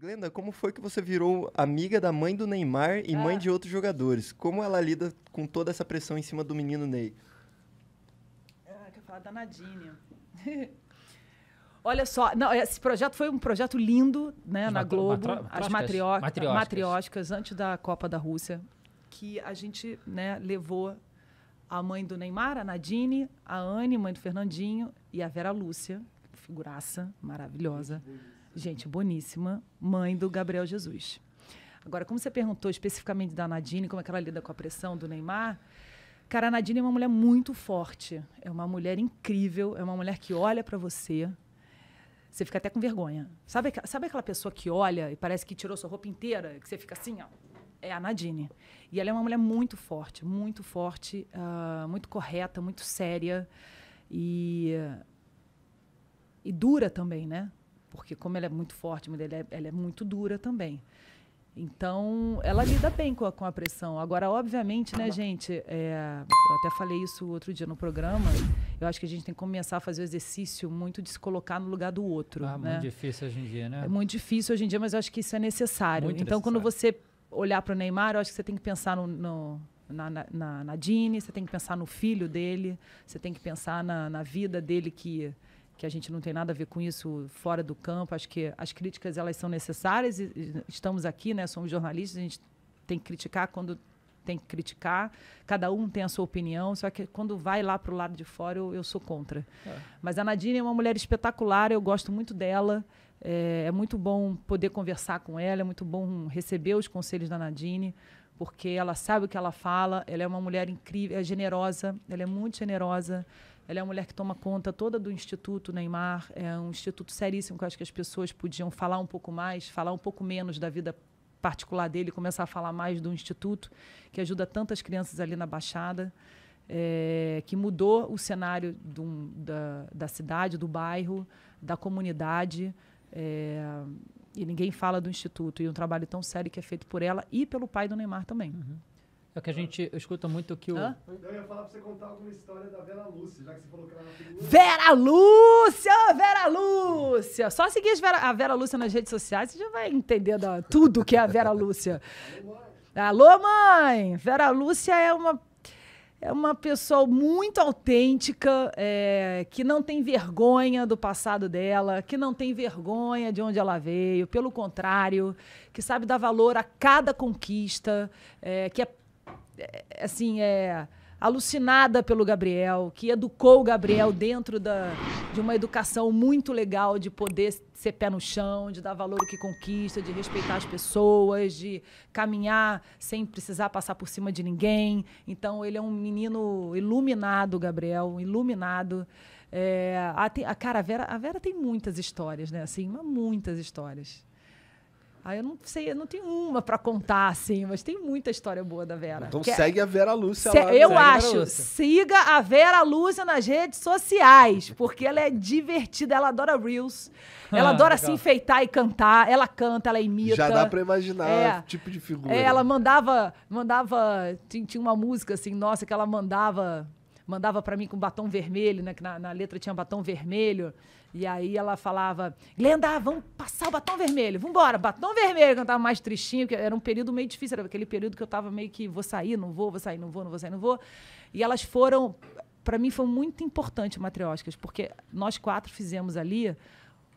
Glenda, como foi que você virou amiga da mãe do Neymar e ah. mãe de outros jogadores? Como ela lida com toda essa pressão em cima do menino Ney? Ah, quer falar da Nadine. Olha só, não, esse projeto foi um projeto lindo, né, na Globo, as matrió matrióticas. matrióticas antes da Copa da Rússia, que a gente, né, levou a mãe do Neymar, a Nadine, a Anne, mãe do Fernandinho e a Vera Lúcia, figuraça maravilhosa. Muito gente boníssima, mãe do Gabriel Jesus. Agora, como você perguntou especificamente da Nadine, como é que ela lida com a pressão do Neymar, cara, a Nadine é uma mulher muito forte, é uma mulher incrível, é uma mulher que olha para você, você fica até com vergonha. Sabe, sabe aquela pessoa que olha e parece que tirou sua roupa inteira, que você fica assim, ó? É a Nadine. E ela é uma mulher muito forte, muito forte, uh, muito correta, muito séria e, e dura também, né? Porque como ela é muito forte, mas ela é, ela é muito dura também. Então, ela lida bem com a, com a pressão. Agora, obviamente, né, gente? É, eu até falei isso outro dia no programa. Eu acho que a gente tem que começar a fazer o exercício muito de se colocar no lugar do outro. Ah, né? muito difícil hoje em dia, né? É muito difícil hoje em dia, mas eu acho que isso é necessário. Muito então, necessário. quando você olhar para o Neymar, eu acho que você tem que pensar no, no na, na, na Dini, você tem que pensar no filho dele, você tem que pensar na, na vida dele que que a gente não tem nada a ver com isso fora do campo. Acho que as críticas elas são necessárias e estamos aqui, né? Somos jornalistas, a gente tem que criticar quando tem que criticar. Cada um tem a sua opinião, só que quando vai lá para o lado de fora eu, eu sou contra. É. Mas a Nadine é uma mulher espetacular, eu gosto muito dela. É, é muito bom poder conversar com ela, é muito bom receber os conselhos da Nadine porque ela sabe o que ela fala, ela é uma mulher incrível, é generosa, ela é muito generosa, ela é uma mulher que toma conta toda do Instituto Neymar. É um instituto seríssimo que eu acho que as pessoas podiam falar um pouco mais, falar um pouco menos da vida particular dele, começar a falar mais do Instituto, que ajuda tantas crianças ali na Baixada. É, que mudou o cenário do, da, da, cidade, do bairro, da comunidade. É, e ninguém fala do Instituto e um trabalho tão sério que é feito por ela e pelo pai do Neymar também. Uhum. É que a gente escuta muito que o. Hã? Eu ia falar pra você contar alguma história da Vera Lúcia, já que você falou que ela era figura. Vera Lúcia! Vera Lúcia! Só seguir Vera, a Vera Lúcia nas redes sociais, você já vai entender da, tudo que é a Vera Lúcia. Alô, mãe! Vera Lúcia é uma é uma pessoa muito autêntica, é, que não tem vergonha do passado dela, que não tem vergonha de onde ela veio, pelo contrário, que sabe dar valor a cada conquista, é, que é é, assim, é, alucinada pelo Gabriel, que educou o Gabriel dentro da, de uma educação muito legal de poder ser pé no chão, de dar valor ao que conquista, de respeitar as pessoas, de caminhar sem precisar passar por cima de ninguém. Então, ele é um menino iluminado, Gabriel, iluminado. É, a, a, cara, a Vera, a Vera tem muitas histórias, né? Assim, muitas histórias. Ah, eu não sei, eu não tenho uma para contar, assim, mas tem muita história boa da Vera. Então que é segue é... a Vera Lúcia Se... lá. Eu acho. A siga a Vera Lúcia nas redes sociais, porque ela é divertida, ela adora Reels, ah, ela ah, adora legal. se enfeitar e cantar, ela canta, ela imita. Já dá pra imaginar é, o tipo de figura. É, ela mandava, mandava, tinha uma música assim, nossa, que ela mandava, mandava para mim com batom vermelho, né, que na, na letra tinha batom vermelho. E aí ela falava, Glenda, vamos passar o batom vermelho, vamos embora, batom vermelho, que eu tava mais tristinho, porque era um período meio difícil, era aquele período que eu tava meio que vou sair, não vou, vou sair, não vou, não vou sair, não vou. E elas foram, para mim foi muito importante o Matrióticas, porque nós quatro fizemos ali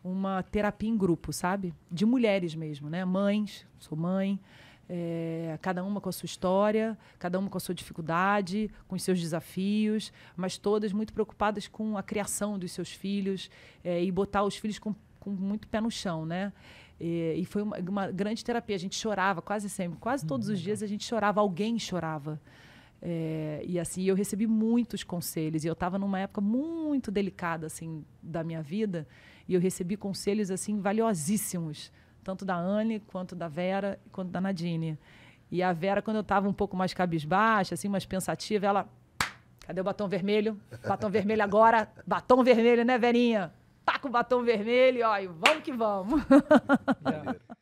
uma terapia em grupo, sabe? De mulheres mesmo, né? Mães, sou mãe, é, cada uma com a sua história, cada uma com a sua dificuldade, com os seus desafios, mas todas muito preocupadas com a criação dos seus filhos é, e botar os filhos com, com, muito pé no chão, né? E, e foi uma, uma, grande terapia. A gente chorava quase sempre, quase hum, todos hum, os legal. dias a gente chorava, alguém chorava. É, e assim, eu recebi muitos conselhos. E eu estava numa época muito delicada assim da minha vida, e eu recebi conselhos assim valiosíssimos tanto da Anne, quanto da Vera, quanto da Nadine. E a Vera, quando eu estava um pouco mais cabisbaixa, assim, mais pensativa, ela. Cadê o batom vermelho? Batom vermelho agora. Batom vermelho, né, Verinha? Taca tá o batom vermelho, ó, e vamos que vamos.